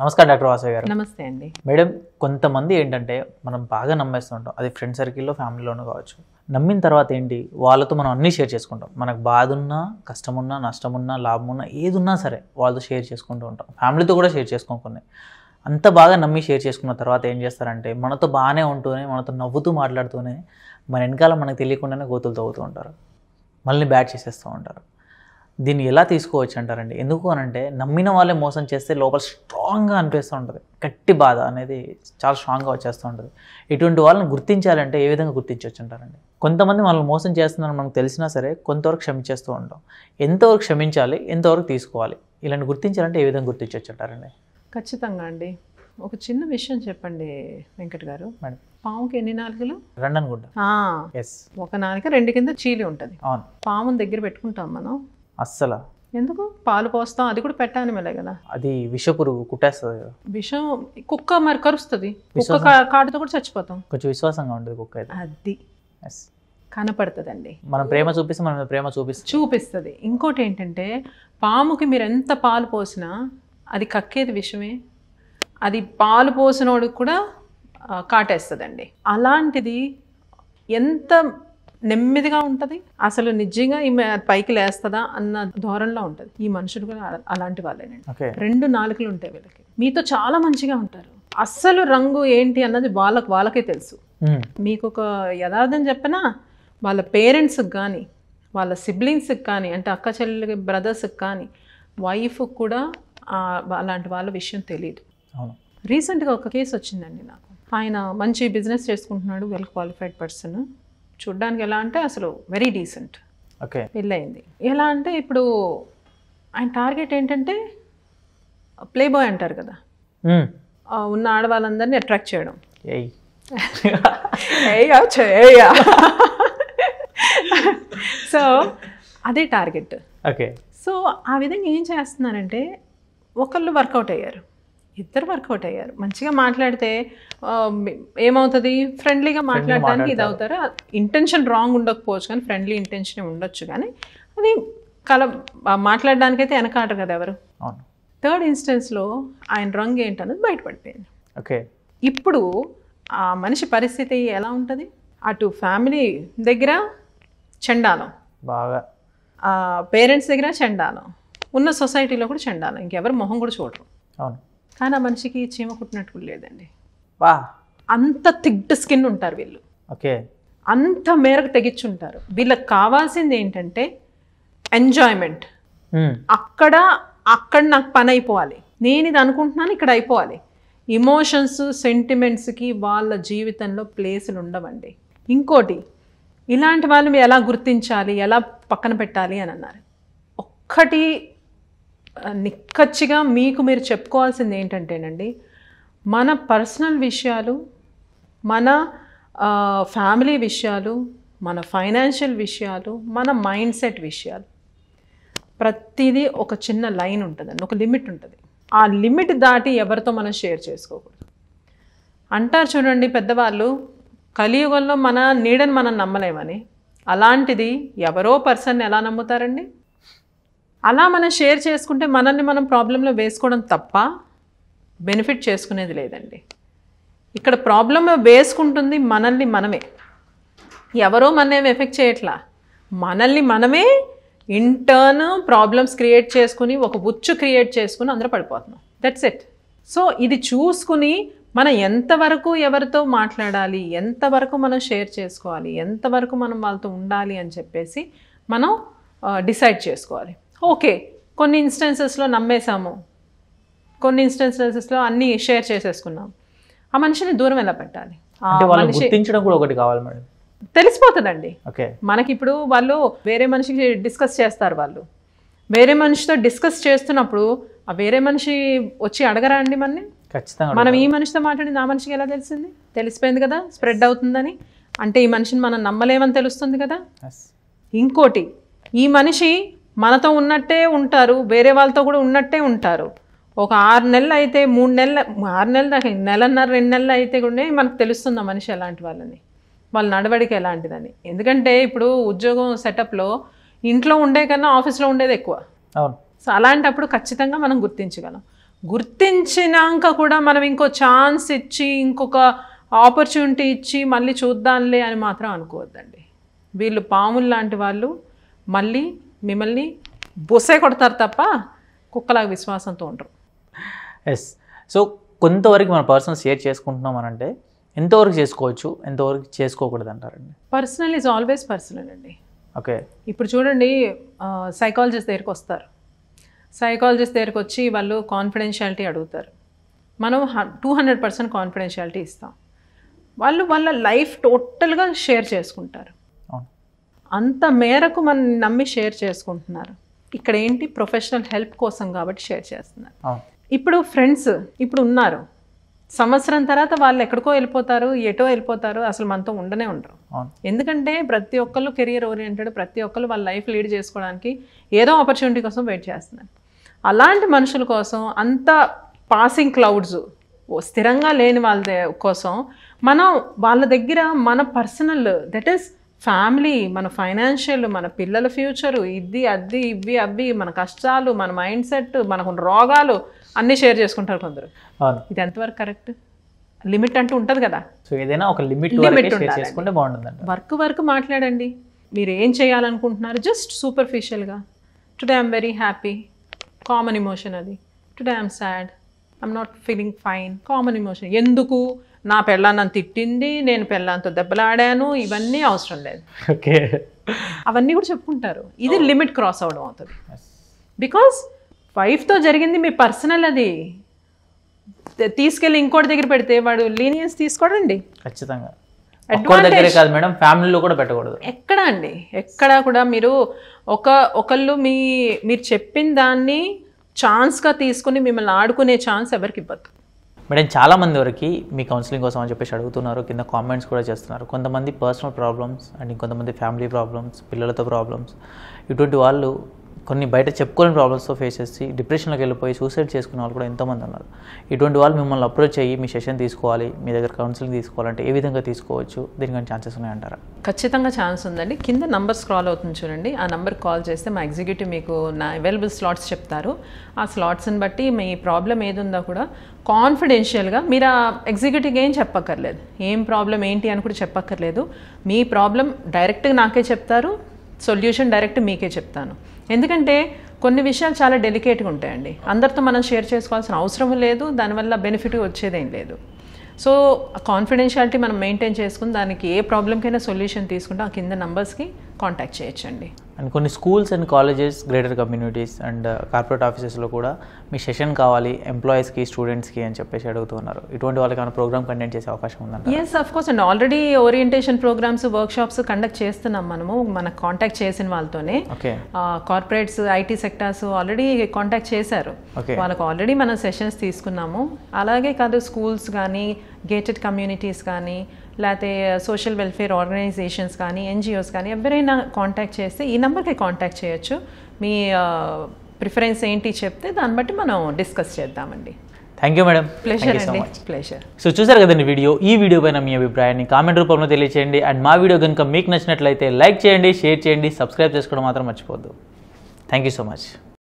నమస్కారం డాక్టర్ వాసవి గారు నమస్తే అండి మేడం కొంతమంది ఏంటంటే మనం బాగా నమ్మేస్తుంటాం అది ఫ్రెండ్ సర్కిల్లో ఫ్యామిలీలోనూ కావచ్చు నమ్మిన తర్వాత ఏంటి వాళ్ళతో మనం అన్నీ షేర్ చేసుకుంటాం మనకు బాధ ఉన్నా కష్టమున్నా నష్టమున్నా లాభం ఉన్నా ఏది ఉన్నా సరే వాళ్ళతో షేర్ చేసుకుంటూ ఉంటాం ఫ్యామిలీతో కూడా షేర్ చేసుకోకుండా అంత బాగా నమ్మి షేర్ చేసుకున్న తర్వాత ఏం చేస్తారంటే మనతో బాగానే ఉంటూనే మనతో నవ్వుతూ మాట్లాడుతూనే మన వెనకాల మనకు తెలియకుండానే గోతులు తవ్వుతూ ఉంటారు మళ్ళీ బ్యాట్ చేసేస్తూ ఉంటారు దీన్ని ఎలా తీసుకోవచ్చు అంటారండి ఎందుకు అనంటే నమ్మిన వాళ్ళే మోసం చేస్తే లోపల స్ట్రాంగ్గా అనిపిస్తూ ఉంటుంది గట్టి బాధ అనేది చాలా స్ట్రాంగ్గా వచ్చేస్తూ ఉంటుంది ఇటువంటి వాళ్ళని గుర్తించాలంటే ఏ విధంగా గుర్తించవచ్చు అంటారండి కొంతమంది మనల్ని మోసం చేస్తున్నారని మనకు తెలిసినా సరే కొంతవరకు క్షమించేస్తూ ఉంటాం ఎంతవరకు క్షమించాలి ఎంతవరకు తీసుకోవాలి ఇలాంటి గుర్తించాలంటే ఏ విధంగా గుర్తించవచ్చు అంటారండి ఖచ్చితంగా అండి ఒక చిన్న విషయం చెప్పండి వెంకట్ గారు పాముకి ఎన్ని నాలుగులు రెండు అనుకుంటా ఒక నాలుగ రెండు కింద చీలి ఉంటుంది అవును పాముని దగ్గర పెట్టుకుంటాం మనం అస్సలు ఎందుకు పాలు పోస్తాం అది కూడా పెట్టాను మేలే కదా అది విష పురుగు కుట్టేస్తుంది కదా విషం కుక్క మరి కరుస్తుంది కా- కాటుతో కూడా చచ్చిపోతాం కొంచెం విశ్వాసంగా ఉంటుంది కుక్క అయితే అది కనపడుతుంది అండి మనం ప్రేమ చూపిస్తే మనం ప్రేమ చూపిస్తాం చూపిస్తుంది ఇంకోటి ఏంటంటే పాముకి మీరు ఎంత పాలు పోసినా అది కక్కేది విషమే అది పాలు పోసినోడికి కూడా కాటేస్తుంది కాటేస్తుందండి అలాంటిది ఎంత నెమ్మదిగా ఉంటుంది అసలు నిజంగా ఈమె పైకి లేస్తుందా అన్న ధోరణిలో ఉంటుంది ఈ మనుషులు కూడా అలాంటి వాళ్ళేనండి రెండు నాలుకలు ఉంటాయి వీళ్ళకి మీతో చాలా మంచిగా ఉంటారు అస్సలు రంగు ఏంటి అన్నది వాళ్ళకు వాళ్ళకే తెలుసు మీకు ఒక యథార్థం చెప్పనా వాళ్ళ పేరెంట్స్కి కానీ వాళ్ళ సిబ్లింగ్స్కి కానీ అంటే అక్క చెల్లెలకి బ్రదర్స్కి కానీ వైఫ్ కూడా అలాంటి వాళ్ళ విషయం తెలియదు రీసెంట్గా ఒక కేసు వచ్చిందండి నాకు ఆయన మంచి బిజినెస్ చేసుకుంటున్నాడు వెల్ క్వాలిఫైడ్ పర్సన్ చూడ్డానికి ఎలా అంటే అసలు వెరీ డీసెంట్ ఓకే పెళ్ళయింది ఎలా అంటే ఇప్పుడు ఆయన టార్గెట్ ఏంటంటే ప్లే బాయ్ అంటారు కదా ఉన్న ఆడవాళ్ళందరినీ అట్రాక్ట్ చేయడం సో అదే టార్గెట్ ఓకే సో ఆ విధంగా ఏం చేస్తున్నానంటే ఒకళ్ళు వర్కౌట్ అయ్యారు ఇద్దరు వర్కౌట్ అయ్యారు మంచిగా మాట్లాడితే ఏమవుతుంది ఫ్రెండ్లీగా మాట్లాడడానికి ఇది అవుతారు ఇంటెన్షన్ రాంగ్ ఉండకపోవచ్చు కానీ ఫ్రెండ్లీ ఇంటెన్షన్ ఉండొచ్చు కానీ అది కల మాట్లాడడానికైతే వెనకాడరు కదా ఎవరు థర్డ్ ఇన్స్టెన్స్లో ఆయన రంగు ఏంటన్నది బయటపడిపోయింది ఓకే ఇప్పుడు ఆ మనిషి పరిస్థితి ఎలా ఉంటుంది అటు ఫ్యామిలీ దగ్గర చెండాలం బాగా పేరెంట్స్ దగ్గర చెండాలం ఉన్న సొసైటీలో కూడా చెండాలం ఇంకెవరు మొహం కూడా చూడరు అవును కానీ ఆ మనిషికి చీమ కుట్టినట్టు లేదండి వా అంత థిక్డ్ స్కిన్ ఉంటారు వీళ్ళు ఓకే అంత మేరకు తెగించుంటారు వీళ్ళకి కావాల్సింది ఏంటంటే ఎంజాయ్మెంట్ అక్కడ అక్కడ నాకు పని అయిపోవాలి నేను ఇది అనుకుంటున్నాను ఇక్కడ అయిపోవాలి ఇమోషన్స్ సెంటిమెంట్స్కి వాళ్ళ జీవితంలో ప్లేసులు ఉండవండి ఇంకోటి ఇలాంటి వాళ్ళని ఎలా గుర్తించాలి ఎలా పక్కన పెట్టాలి అని అన్నారు ఒక్కటి నిక్కచ్చిగా మీకు మీరు చెప్పుకోవాల్సింది ఏంటంటేనండి మన పర్సనల్ విషయాలు మన ఫ్యామిలీ విషయాలు మన ఫైనాన్షియల్ విషయాలు మన మైండ్ సెట్ విషయాలు ప్రతిదీ ఒక చిన్న లైన్ ఉంటుందండి ఒక లిమిట్ ఉంటుంది ఆ లిమిట్ దాటి ఎవరితో మనం షేర్ చేసుకోకూడదు అంటారు చూడండి పెద్దవాళ్ళు కలియుగంలో మన నీడని మనం నమ్మలేమని అలాంటిది ఎవరో పర్సన్ ఎలా నమ్ముతారండి అలా మనం షేర్ చేసుకుంటే మనల్ని మనం ప్రాబ్లంలో వేసుకోవడం తప్ప బెనిఫిట్ చేసుకునేది లేదండి ఇక్కడ ప్రాబ్లమ్ వేసుకుంటుంది మనల్ని మనమే ఎవరో మననేమి ఎఫెక్ట్ చేయట్లా మనల్ని మనమే ఇంటర్న్ ప్రాబ్లమ్స్ క్రియేట్ చేసుకుని ఒక ఉచ్చు క్రియేట్ చేసుకుని అందరూ పడిపోతున్నాం దట్స్ ఇట్ సో ఇది చూసుకుని మనం ఎంతవరకు ఎవరితో మాట్లాడాలి ఎంతవరకు మనం షేర్ చేసుకోవాలి ఎంతవరకు మనం వాళ్ళతో ఉండాలి అని చెప్పేసి మనం డిసైడ్ uh, చేసుకోవాలి ఓకే కొన్ని ఇన్స్టెన్సెస్లో నమ్మేశాము కొన్ని ఇన్స్టెన్సెస్లో అన్ని షేర్ చేసేసుకున్నాం ఆ మనిషిని దూరం ఎలా పెట్టాలి గుర్తించడం కూడా ఒకటి కావాలి మేడం తెలిసిపోతుందండి ఓకే మనకి ఇప్పుడు వాళ్ళు వేరే మనిషికి డిస్కస్ చేస్తారు వాళ్ళు వేరే మనిషితో డిస్కస్ చేస్తున్నప్పుడు ఆ వేరే మనిషి వచ్చి అడగరా అండి మనని ఖచ్చితంగా మనం ఈ మనిషితో మాట్లాడింది ఆ మనిషికి ఎలా తెలిసింది తెలిసిపోయింది కదా స్ప్రెడ్ అవుతుందని అంటే ఈ మనిషిని మనం నమ్మలేమని తెలుస్తుంది కదా ఇంకోటి ఈ మనిషి మనతో ఉన్నట్టే ఉంటారు వేరే వాళ్ళతో కూడా ఉన్నట్టే ఉంటారు ఒక ఆరు నెలలు అయితే మూడు నెలల ఆరు నెలలు నెలన్నర రెండు నెలలు అయితే కూడా మనకు తెలుస్తుంది ఆ మనిషి ఎలాంటి వాళ్ళని వాళ్ళ నడవడిక ఎలాంటిదని ఎందుకంటే ఇప్పుడు ఉద్యోగం సెటప్లో ఇంట్లో ఉండే కన్నా ఆఫీస్లో ఉండేది ఎక్కువ సో అలాంటప్పుడు ఖచ్చితంగా మనం గుర్తించగలం గుర్తించినాక కూడా మనం ఇంకో ఛాన్స్ ఇచ్చి ఇంకొక ఆపర్చునిటీ ఇచ్చి మళ్ళీ చూద్దాంలే అని మాత్రం అనుకోవద్దండి వీళ్ళు పాములు లాంటి వాళ్ళు మళ్ళీ మిమ్మల్ని బొసే కొడతారు తప్ప కుక్కలాగా విశ్వాసంతో ఉండరు ఎస్ సో కొంతవరకు మన పర్సనల్ షేర్ చేసుకుంటున్నాం అని అంటే ఎంతవరకు చేసుకోవచ్చు ఎంతవరకు చేసుకోకూడదు అంటారండి పర్సనల్ ఈజ్ ఆల్వేస్ పర్సనల్ అండి ఓకే ఇప్పుడు చూడండి సైకాలజిస్ట్ దగ్గరికి వస్తారు సైకాలజిస్ట్ దగ్గరికి వచ్చి వాళ్ళు కాన్ఫిడెన్షియాలిటీ అడుగుతారు మనం టూ హండ్రెడ్ పర్సెంట్ కాన్ఫిడెన్షియాలిటీ ఇస్తాం వాళ్ళు వాళ్ళ లైఫ్ టోటల్గా షేర్ చేసుకుంటారు అంత మేరకు మనం నమ్మి షేర్ చేసుకుంటున్నారు ఇక్కడ ఏంటి ప్రొఫెషనల్ హెల్ప్ కోసం కాబట్టి షేర్ చేస్తున్నారు ఇప్పుడు ఫ్రెండ్స్ ఇప్పుడు ఉన్నారు సంవత్సరం తర్వాత వాళ్ళు ఎక్కడికో వెళ్ళిపోతారు ఎటో వెళ్ళిపోతారు అసలు మనతో ఉండనే ఉండరు ఎందుకంటే ప్రతి ఒక్కళ్ళు కెరియర్ ఓరియంటెడ్ ప్రతి ఒక్కళ్ళు వాళ్ళ లైఫ్ లీడ్ చేసుకోవడానికి ఏదో ఆపర్చునిటీ కోసం వెయిట్ చేస్తున్నారు అలాంటి మనుషుల కోసం అంత పాసింగ్ క్లౌడ్స్ స్థిరంగా లేని వాళ్ళ కోసం మనం వాళ్ళ దగ్గర మన పర్సనల్ దట్ ఈస్ ఫ్యామిలీ మన ఫైనాన్షియల్ మన పిల్లల ఫ్యూచరు ఇది అది ఇవి అవి మన కష్టాలు మన మైండ్ సెట్ మనకు రోగాలు అన్నీ షేర్ చేసుకుంటారు కొందరు ఇది ఎంతవరకు కరెక్ట్ లిమిట్ అంటూ ఉంటుంది కదా సో ఏదైనా ఒక లిమిట్ లిమిట్ చేసుకుంటే బాగుంటుంది వర్క్ వర్క్ మాట్లాడండి మీరు ఏం చేయాలనుకుంటున్నారు జస్ట్ సూపర్ఫిషియల్గా today I'm very happy common emotion అది today I'm sad I'm not feeling fine common emotion ఎందుకు నా పెళ్ళాన్ని తిట్టింది నేను పెళ్ళాంతో దెబ్బలాడాను ఇవన్నీ అవసరం లేదు ఓకే అవన్నీ కూడా చెప్పుకుంటారు ఇది లిమిట్ క్రాస్ అవడం అవుతుంది బికాస్ వైఫ్తో జరిగింది మీ పర్సనల్ అది తీసుకెళ్ళి ఇంకోటి దగ్గర పెడితే వాడు లీనియన్స్ తీసుకోడండి ఖచ్చితంగా కాదు మేడం ఫ్యామిలీలో కూడా పెట్టకూడదు ఎక్కడ అండి ఎక్కడ కూడా మీరు ఒక ఒకళ్ళు మీ మీరు చెప్పిన దాన్ని ఛాన్స్గా తీసుకుని మిమ్మల్ని ఆడుకునే ఛాన్స్ ఎవరికి ఇవ్వద్దు మేడం చాలామంది వరకు మీ కౌన్సిలింగ్ కోసం అని చెప్పేసి అడుగుతున్నారు కింద కామెంట్స్ కూడా చేస్తున్నారు కొంతమంది పర్సనల్ ప్రాబ్లమ్స్ అండ్ ఇంకొంతమంది ఫ్యామిలీ ప్రాబ్లమ్స్ పిల్లలతో ప్రాబ్లమ్స్ ఇటువంటి వాళ్ళు కొన్ని బయట చెప్పుకోలేని ప్రాబ్లమ్స్తో ఫేస్ చేసి డిప్రెషన్లోకి వెళ్ళిపోయి సూసైడ్ చేసుకునే వాళ్ళు కూడా ఎంతోమంది ఉన్నారు ఇటువంటి వాళ్ళు మిమ్మల్ని అప్రోచ్ అయ్యి మీ సెషన్ తీసుకోవాలి మీ దగ్గర కౌన్సిలింగ్ తీసుకోవాలంటే ఏ విధంగా తీసుకోవచ్చు దీనికని ఛాన్సెస్ ఉన్నాయంటారా ఖచ్చితంగా ఛాన్స్ ఉందండి కింద నంబర్ స్క్రాల్ అవుతుంది చూడండి ఆ నంబర్ కాల్ చేస్తే మా ఎగ్జిక్యూటివ్ మీకు నా అవైలబుల్ స్లాట్స్ చెప్తారు ఆ స్లాట్స్ని బట్టి మీ ప్రాబ్లం ఉందో కూడా కాన్ఫిడెన్షియల్గా మీరు ఆ ఎగ్జిక్యూటివ్కి ఏం చెప్పక్కర్లేదు ఏం ప్రాబ్లం ఏంటి అని కూడా చెప్పక్కర్లేదు మీ ప్రాబ్లం డైరెక్ట్గా నాకే చెప్తారు సొల్యూషన్ డైరెక్ట్ మీకే చెప్తాను ఎందుకంటే కొన్ని విషయాలు చాలా డెలికేట్గా ఉంటాయండి అందరితో మనం షేర్ చేసుకోవాల్సిన అవసరం లేదు దానివల్ల బెనిఫిట్ వచ్చేదేం లేదు సో కాన్ఫిడెన్షియాలిటీ మనం మెయింటైన్ చేసుకుని దానికి ఏ ప్రాబ్లంకైనా సొల్యూషన్ తీసుకుంటే ఆ కింద నంబర్స్కి కాంటాక్ట్ చేయొచ్చండి అండ్ కొన్ని schools and colleges greater communities and corporate ఆఫీసెస్లో కూడా మీ సెషన్ కావాలి ఎంప్లాయీస్కి స్టూడెంట్స్కి అని చెప్పేసి అడుగుతున్నారు ఇటువంటి వాళ్ళకి మన ప్రోగ్రామ్ కండక్ట్ చేసే అవకాశం ఉందండి yes of course and already orientation programmes workshops conduct చేస్తున్నాం మనము మనకు కాంటాక్ట్ చేసిన వాళ్ళతోనే okay corporates IT sectors already contact చేశారు వాళ్ళకు ఆల్రెడీ మనం సెషన్స్ తీసుకున్నాము అలాగే కాదు స్కూల్స్ కానీ గేటెడ్ కమ్యూనిటీస్ కానీ లేకపోతే సోషల్ వెల్ఫేర్ ఆర్గనైజేషన్స్ కానీ ఎన్జిఓస్ కానీ ఎవరైనా కాంటాక్ట్ చేస్తే ఈ నెంబర్కి కాంటాక్ట్ చేయొచ్చు మీ ప్రిఫరెన్స్ uh, ఏంటి చెప్తే దాన్ని బట్టి మనం డిస్కస్ చేద్దామండి థ్యాంక్ యూ మేడం ప్లెజర్ అండి ప్లెజర్ సో చూసారు కదండి వీడియో ఈ వీడియో పైన మీ అభిప్రాయాన్ని కామెంట్ రూపంలో తెలియచేయండి అండ్ మా వీడియో కనుక మీకు నచ్చినట్లయితే లైక్ చేయండి షేర్ చేయండి సబ్స్క్రైబ్ చేసుకోవడం మాత్రం మర్చిపోద్దు థ్యాంక్ యూ సో మచ్